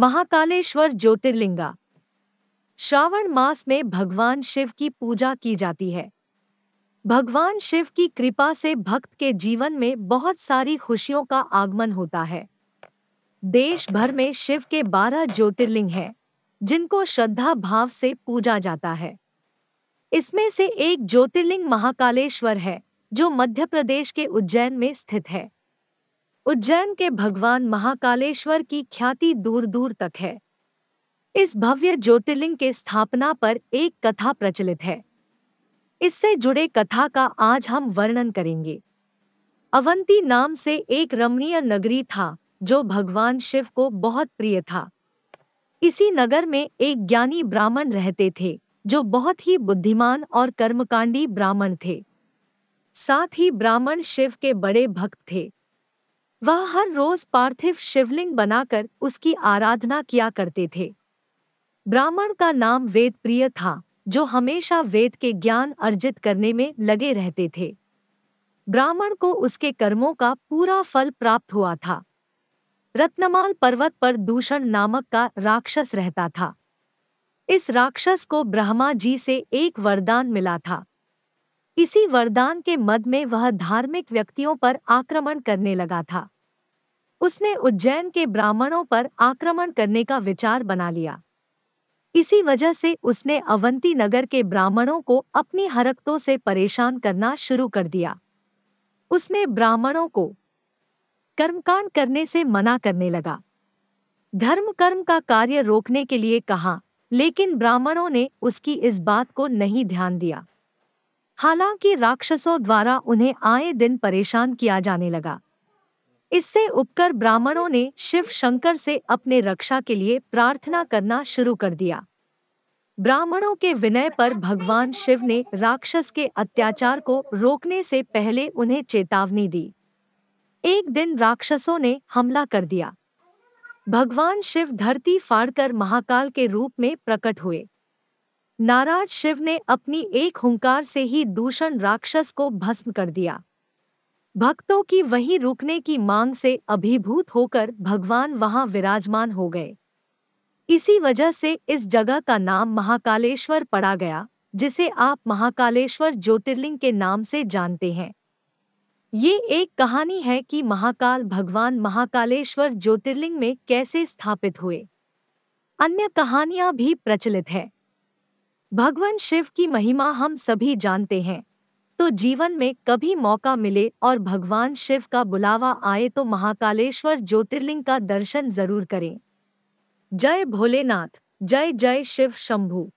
महाकालेश्वर ज्योतिर्लिंगा श्रावण मास में भगवान शिव की पूजा की जाती है भगवान शिव की कृपा से भक्त के जीवन में बहुत सारी खुशियों का आगमन होता है देश भर में शिव के बारह ज्योतिर्लिंग हैं जिनको श्रद्धा भाव से पूजा जाता है इसमें से एक ज्योतिर्लिंग महाकालेश्वर है जो मध्य प्रदेश के उज्जैन में स्थित है उज्जैन के भगवान महाकालेश्वर की ख्याति दूर दूर तक है इस भव्य ज्योतिर्लिंग के स्थापना पर एक कथा प्रचलित है इससे जुड़े कथा का आज हम वर्णन करेंगे अवंती नाम से एक रमणीय नगरी था जो भगवान शिव को बहुत प्रिय था इसी नगर में एक ज्ञानी ब्राह्मण रहते थे जो बहुत ही बुद्धिमान और कर्मकांडी ब्राह्मण थे साथ ही ब्राह्मण शिव के बड़े भक्त थे वह हर रोज पार्थिव शिवलिंग बनाकर उसकी आराधना किया करते थे ब्राह्मण का नाम वेद प्रिय था जो हमेशा वेद के ज्ञान अर्जित करने में लगे रहते थे ब्राह्मण को उसके कर्मों का पूरा फल प्राप्त हुआ था रत्नमाल पर्वत पर दूषण नामक का राक्षस रहता था इस राक्षस को ब्रह्मा जी से एक वरदान मिला था इसी वरदान के मद में वह धार्मिक व्यक्तियों पर आक्रमण करने लगा था उसने उज्जैन के ब्राह्मणों पर आक्रमण करने का विचार बना लिया इसी वजह से उसने अवंती नगर के ब्राह्मणों को अपनी हरकतों से परेशान करना शुरू कर दिया उसने ब्राह्मणों को कर्मकांड करने से मना करने लगा धर्म कर्म का कार्य रोकने के लिए कहा लेकिन ब्राह्मणों ने उसकी इस बात को नहीं ध्यान दिया हालांकि राक्षसों द्वारा उन्हें आए दिन परेशान किया जाने लगा इससे उपकर ब्राह्मणों ने शिव शंकर से अपने रक्षा के लिए प्रार्थना करना शुरू कर दिया ब्राह्मणों के विनय पर भगवान शिव ने राक्षस के अत्याचार को रोकने से पहले उन्हें चेतावनी दी एक दिन राक्षसों ने हमला कर दिया भगवान शिव धरती फाड़कर महाकाल के रूप में प्रकट हुए नाराज शिव ने अपनी एक हुंकार से ही दूषण राक्षस को भस्म कर दिया भक्तों की वहीं रुकने की मांग से अभिभूत होकर भगवान वहां विराजमान हो गए इसी वजह से इस जगह का नाम महाकालेश्वर पड़ा गया जिसे आप महाकालेश्वर ज्योतिर्लिंग के नाम से जानते हैं ये एक कहानी है कि महाकाल भगवान महाकालेश्वर ज्योतिर्लिंग में कैसे स्थापित हुए अन्य कहानियां भी प्रचलित हैं भगवान शिव की महिमा हम सभी जानते हैं तो जीवन में कभी मौका मिले और भगवान शिव का बुलावा आए तो महाकालेश्वर ज्योतिर्लिंग का दर्शन जरूर करें जय भोलेनाथ जय जय शिव शंभू